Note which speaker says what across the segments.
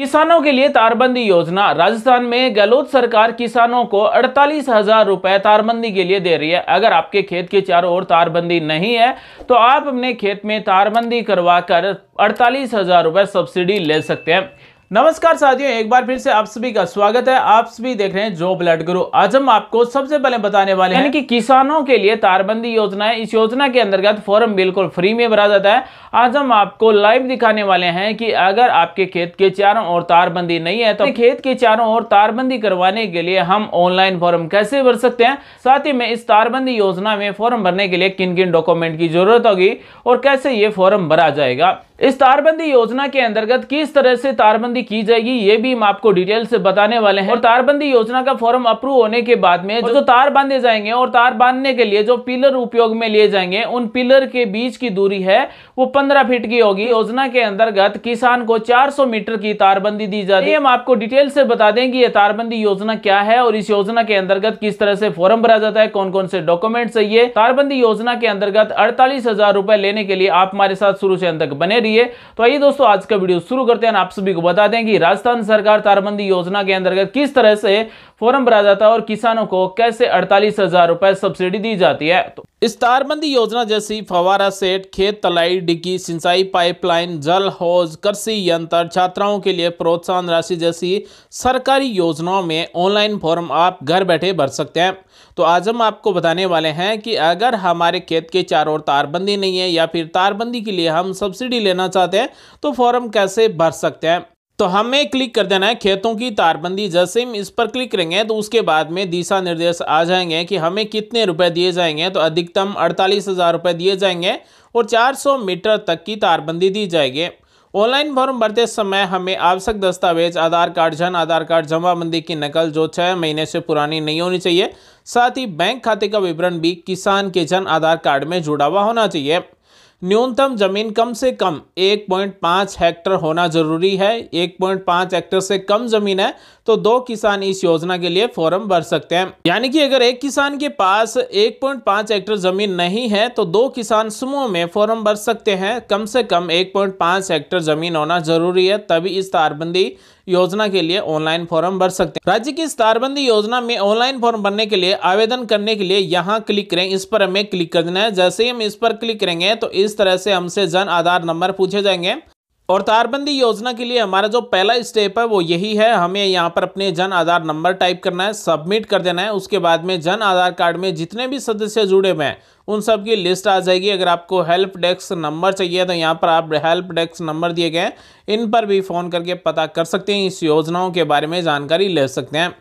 Speaker 1: किसानों के लिए तारबंदी योजना राजस्थान में गहलोत सरकार किसानों को अड़तालीस हजार रुपए तारबंदी के लिए दे रही है अगर आपके खेत के चारों ओर तारबंदी नहीं है तो आप अपने खेत में तारबंदी करवाकर अड़तालीस हजार रुपए सब्सिडी ले सकते हैं नमस्कार साथियों एक बार फिर से आप सभी का स्वागत है आप सभी देख रहे हैं जो ब्लड गुरु आज हम आपको सबसे पहले बताने वाले हैं कि किसानों के लिए तारबंदी योजना है इस योजना के अंतर्गत फॉर्म बिल्कुल फ्री में भरा जाता है आज हम आपको लाइव दिखाने वाले हैं कि अगर आपके खेत के चारों ओर तारबंदी नहीं है तो खेत के चारों ओर तारबंदी करवाने के लिए हम ऑनलाइन फॉर्म कैसे भर सकते हैं साथ ही में इस तारबंदी योजना में फॉर्म भरने के लिए किन किन डॉक्यूमेंट की जरूरत होगी और कैसे ये फॉर्म भरा जाएगा इस तारबंदी योजना के अंतर्गत किस तरह से तारबंदी की जाएगी ये भी हम आपको डिटेल से बताने वाले हैं और तारबंदी योजना का फॉर्म अप्रूव होने के बाद में जो तार बांधे जाएंगे और तार बांधने के लिए जो पिलर उपयोग में लिए जाएंगे उन पिलर के बीच की दूरी है वो पंद्रह फीट की होगी योजना के अंतर्गत किसान को चार मीटर की तारबंदी दी जाती है हम आपको डिटेल से बता दें कि ये तारबंदी योजना क्या है और इस योजना के अंतर्गत किस तरह से फॉर्म भरा जाता है कौन कौन से डॉक्यूमेंट चाहिए तारबंदी योजना के अंतर्गत अड़तालीस हजार लेने के लिए आप हमारे साथ शुरू से अंत तक बने रही जरूरी है तो आइए दोस्तों आज का वीडियो शुरू करते हैं आप सभी को बता दें कि राजस्थान सरकार तारबंदी योजना के अंतर्गत किस तरह से फॉरम भरा जाता है और किसानों को कैसे अड़तालीस हजार रुपए सब्सिडी दी जाती है तो इस तारबंदी योजना जैसी फवारा सेट खेत तलाई डिक्की सिंचाई पाइपलाइन जल हौज कृषि यंत्र छात्राओं के लिए प्रोत्साहन राशि जैसी सरकारी योजनाओं में ऑनलाइन फॉर्म आप घर बैठे भर सकते हैं तो आज हम आपको बताने वाले हैं कि अगर हमारे खेत के चारों ओर तारबंदी नहीं है या फिर तारबंदी के लिए हम सब्सिडी लेना चाहते हैं तो फॉर्म कैसे भर सकते हैं तो हमें क्लिक कर देना है खेतों की तारबंदी जैसे हम इस पर क्लिक करेंगे तो उसके बाद में दिशा निर्देश आ जाएंगे कि हमें कितने रुपए दिए जाएंगे तो अधिकतम अड़तालीस हज़ार रुपये दिए जाएंगे और 400 मीटर तक की तारबंदी दी जाएगी ऑनलाइन फॉर्म भरते समय हमें आवश्यक दस्तावेज आधार कार्ड जन आधार कार्ड जमाबंदी की नकल जो छः महीने से पुरानी नहीं होनी चाहिए साथ ही बैंक खाते का विवरण भी किसान के जन आधार कार्ड में जुड़ा हुआ होना चाहिए न्यूनतम जमीन कम से कम 1.5 हेक्टर होना जरूरी है 1.5 हेक्टर से कम जमीन है तो दो किसान इस योजना के लिए फॉर्म भर सकते हैं यानी कि अगर एक किसान के पास 1.5 हेक्टर जमीन नहीं है तो दो किसान समूह में फॉर्म भर सकते हैं कम से कम 1.5 हेक्टर जमीन होना जरूरी है तभी इस तारबंदी योजना के लिए ऑनलाइन फॉर्म भर सकते हैं राज्य की स्टारबंदी योजना में ऑनलाइन फॉर्म भरने के लिए आवेदन करने के लिए यहाँ क्लिक करें इस पर हमें क्लिक कर देना है जैसे ही हम इस पर क्लिक करेंगे तो इस तरह से हमसे जन आधार नंबर पूछे जाएंगे और तारबंदी योजना के लिए हमारा जो पहला स्टेप है वो यही है हमें यहाँ पर अपने जन आधार नंबर टाइप करना है सबमिट कर देना है उसके बाद में जन आधार कार्ड में जितने भी सदस्य जुड़े हुए हैं उन सब की लिस्ट आ जाएगी अगर आपको हेल्प डेस्क नंबर चाहिए तो यहाँ पर आप हेल्प डेस्क नंबर दिए गए इन पर भी फ़ोन करके पता कर सकते हैं इस योजनाओं के बारे में जानकारी ले सकते हैं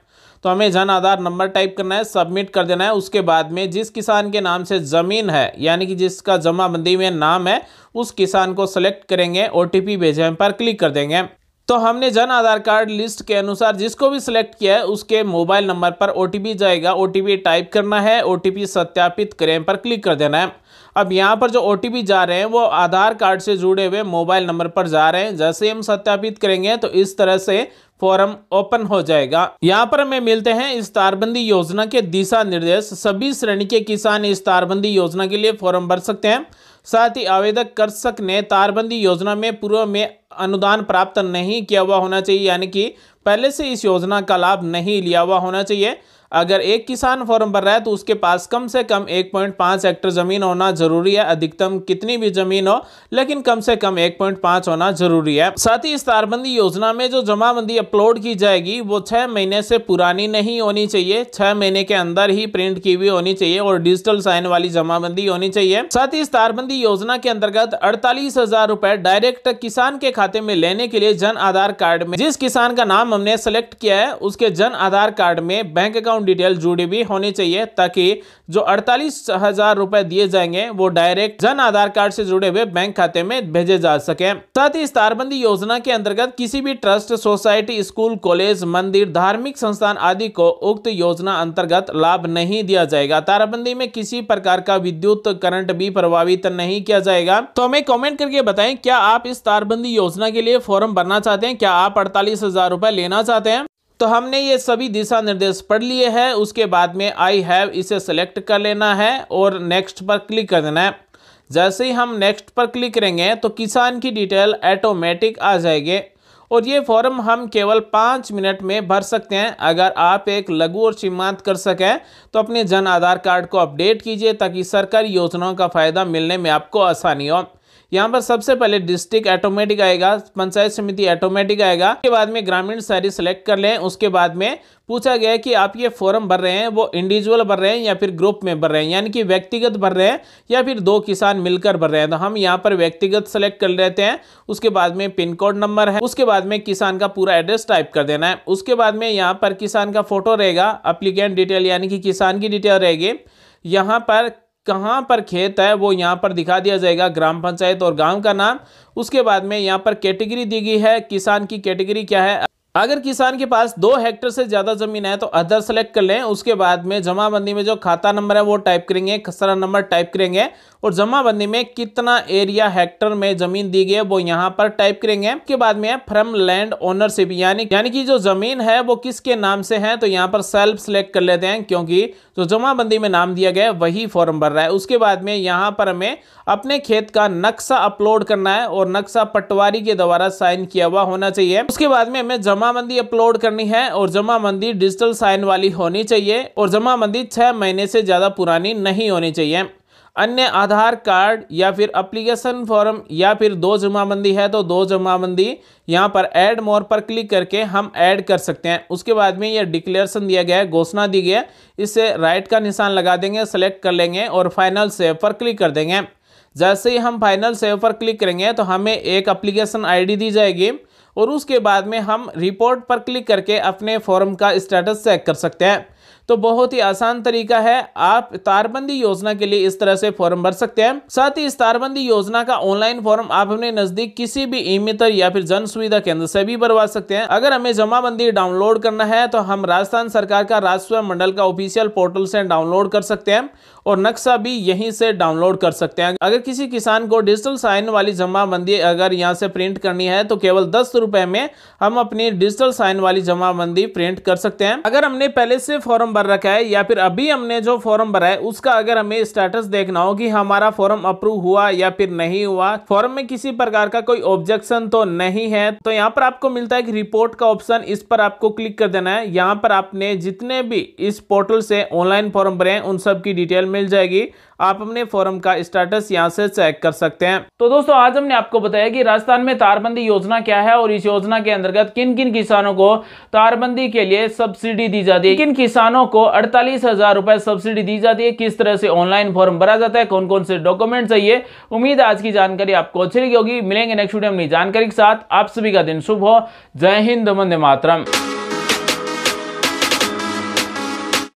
Speaker 1: तो हमें जन आधार नंबर टाइप करना है सबमिट कर देना है उसके बाद में जिस किसान के नाम से ज़मीन है यानी कि जिसका जमाबंदी में नाम है उस किसान को सेलेक्ट करेंगे ओ टी भेजने पर क्लिक कर देंगे तो हमने जन आधार कार्ड लिस्ट के अनुसार जिसको भी सिलेक्ट किया है उसके मोबाइल नंबर पर ओ जाएगा ओ टाइप करना है ओ सत्यापित करें पर क्लिक कर देना है अब यहाँ पर जो ओ जा रहे हैं वो आधार कार्ड से जुड़े हुए मोबाइल नंबर पर जा रहे हैं जैसे हम सत्यापित करेंगे तो इस तरह से फॉरम ओपन हो जाएगा यहाँ पर हमें मिलते हैं इस तारबंदी योजना के दिशा निर्देश सभी श्रेणी के किसान इस तारबंदी योजना के लिए फॉरम भर सकते हैं साथ ही आवेदक कर्षक ने तारबंदी योजना में पूर्व में अनुदान प्राप्त नहीं किया हुआ होना चाहिए यानी कि पहले से इस योजना का लाभ नहीं लिया हुआ होना चाहिए अगर एक किसान फॉर्म भर रहा है तो उसके पास कम से कम 1.5 हेक्टर ज़मीन होना ज़रूरी है अधिकतम कितनी भी ज़मीन हो लेकिन कम से कम 1.5 होना ज़रूरी है साथ ही तारबंदी योजना में जो जमाबंदी अपलोड की जाएगी वो छः महीने से पुरानी नहीं होनी चाहिए छः महीने के अंदर ही प्रिंट की हुई होनी चाहिए और डिजिटल साइन वाली जमाबंदी होनी चाहिए साथ ही तारबंदी योजना के अंतर्गत अड़तालीस हजार डायरेक्ट किसान के खाते में लेने के लिए जन आधार कार्ड में जिस किसान का नाम हमने सेलेक्ट किया है उसके जन आधार कार्ड में बैंक अकाउंट अकाउंट डिटेल जुड़ी भी होनी चाहिए ताकि जो अड़तालीस हजार रुपए दिए जाएंगे वो डायरेक्ट जन आधार कार्ड से जुड़े हुए बैंक खाते में भेजे जा सके साथ ही इस तारबंदी योजना के अंतर्गत किसी भी ट्रस्ट सोसाइटी स्कूल कॉलेज मंदिर धार्मिक संस्थान आदि को उक्त योजना अंतर्गत लाभ नहीं दिया जाएगा तारबंदी में किसी प्रकार का विद्युत करंट भी प्रभावित नहीं किया जाएगा तो हमें कॉमेंट करके बताए क्या आप इस तारबंदी योजना के लिए फॉर्म भरना चाहते हैं क्या आप अड़तालीस हजार रुपए लेना चाहते हैं तो हमने ये सभी दिशा निर्देश पढ़ लिए हैं उसके बाद में आई हैव इसे सेलेक्ट कर लेना है और नेक्स्ट पर क्लिक कर देना है जैसे ही हम नेक्स्ट पर क्लिक करेंगे तो किसान की डिटेल ऑटोमेटिक आ जाएगी और ये फॉर्म हम केवल पाँच मिनट में भर सकते हैं अगर आप एक लघु और सीमांत कर सकें तो अपने जन आधार कार्ड को अपडेट कीजिए ताकि सरकारी योजनाओं का फ़ायदा मिलने में आपको आसानी हो यहाँ पर सबसे पहले डिस्ट्रिक्ट ऑटोमेटिक आएगा पंचायत समिति ऑटोमेटिक आएगा उसके बाद में ग्रामीण शहरी सेलेक्ट कर लें उसके बाद में पूछा गया कि आप ये फॉर्म भर रहे हैं वो इंडिविजुअल भर रहे हैं या फिर ग्रुप में भर रहे हैं यानी कि व्यक्तिगत भर रहे हैं या फिर दो किसान मिलकर भर रहे हैं तो हम यहाँ पर व्यक्तिगत सेलेक्ट कर लेते हैं उसके बाद में पिन कोड नंबर है उसके बाद में किसान का पूरा एड्रेस टाइप कर देना है उसके बाद में यहाँ पर किसान का फोटो रहेगा अप्लीकेंट डिटेल यानी कि किसान की डिटेल रहेगी यहाँ पर कहाँ पर खेत है वो यहाँ पर दिखा दिया जाएगा ग्राम पंचायत और गांव का नाम उसके बाद में यहाँ पर कैटेगरी दी गई है किसान की कैटेगरी क्या है अगर किसान के पास दो हेक्टर से ज़्यादा ज़मीन है तो अदर सेलेक्ट कर लें उसके बाद में जमाबंदी में जो खाता नंबर है वो टाइप करेंगे खसरा नंबर टाइप करेंगे और जमाबंदी में कितना एरिया हेक्टर में ज़मीन दी गई है वो यहाँ पर टाइप करेंगे उसके बाद में फ्रॉम लैंड ओनरशिप यानी यानी कि जो ज़मीन है वो किसके नाम से है तो यहाँ पर सेल्फ सेलेक्ट कर लेते हैं क्योंकि जो जमाबंदी में नाम दिया गया है वही फॉर्म भर रहा है उसके बाद में यहाँ पर हमें अपने खेत का नक्शा अपलोड करना है और नक्शा पटवारी के द्वारा साइन किया हुआ होना चाहिए उसके बाद में हमें जमाबंदी अपलोड करनी है और जमाबंदी डिजिटल साइन वाली होनी चाहिए और जमाबंदी छः महीने से ज़्यादा पुरानी नहीं होनी चाहिए अन्य आधार कार्ड या फिर अप्लीकेशन फॉर्म या फिर दो जमाबंदी है तो दो जमाबंदी यहाँ पर ऐड मोर पर क्लिक करके हम ऐड कर सकते हैं उसके बाद में यह डिक्लेरेशन दिया गया है घोषणा दी गई है इससे राइट का निशान लगा देंगे सेलेक्ट कर लेंगे और फाइनल सेव पर क्लिक कर देंगे जैसे ही हम फाइनल सेव पर क्लिक करेंगे तो हमें एक अप्लीकेशन आई दी जाएगी और उसके बाद में हम रिपोर्ट पर क्लिक करके अपने फॉर्म का स्टेटस चेक कर सकते हैं तो बहुत ही आसान तरीका है आप तारबंदी योजना के लिए इस तरह से फॉर्म भर सकते हैं साथ ही इस तारबंदी योजना का ऑनलाइन फॉर्म आप अपने नजदीक किसी भी ई मित्र या फिर जन सुविधा केंद्र से भी भरवा सकते हैं अगर हमें जमाबंदी डाउनलोड करना है तो हम राजस्थान सरकार का राजस्व मंडल का ऑफिशियल पोर्टल से डाउनलोड कर सकते हैं और नक्शा भी यहीं से डाउनलोड कर सकते हैं अगर किसी किसान को डिजिटल साइन वाली जमाबंदी अगर यहाँ से प्रिंट करनी है तो केवल दस रुपए में हम अपनी डिजिटल साइन वाली जमाबंदी प्रिंट कर सकते हैं अगर हमने पहले से फॉर्म भर रखा है या फिर अभी हमने जो फॉर्म भरा है उसका अगर हमें स्टेटस देखना हो कि हमारा फॉर्म अप्रूव हुआ या फिर नहीं हुआ फॉर्म में किसी प्रकार का कोई ऑब्जेक्शन तो नहीं है तो यहाँ पर आपको मिलता है कि रिपोर्ट का ऑप्शन इस पर आपको क्लिक कर देना है यहाँ पर आपने जितने भी इस पोर्टल से ऑनलाइन फॉर्म भरे हैं उन सब की डिटेल मिल जाएगी आप अपने फॉर्म का स्टेटस यहाँ से चेक कर सकते हैं तो दोस्तों आज हमने आपको बताया कि राजस्थान में तारबंदी योजना क्या है और इस योजना के अंतर्गत किन किन किसानों को तारबंदी के लिए सब्सिडी दी जाती है किन किसान किसानों को अड़तालीस हजार रुपए सब्सिडी दी जाती है किस तरह से ऑनलाइन फॉर्म भरा जाता है कौन कौन से डॉक्यूमेंट चाहिए उम्मीद आज की जानकारी आपको अच्छी लगी होगी मिलेंगे नेक्स्ट वीडियो में जानकारी के साथ आप सभी का दिन शुभ हो जय हिंद मंद मातरम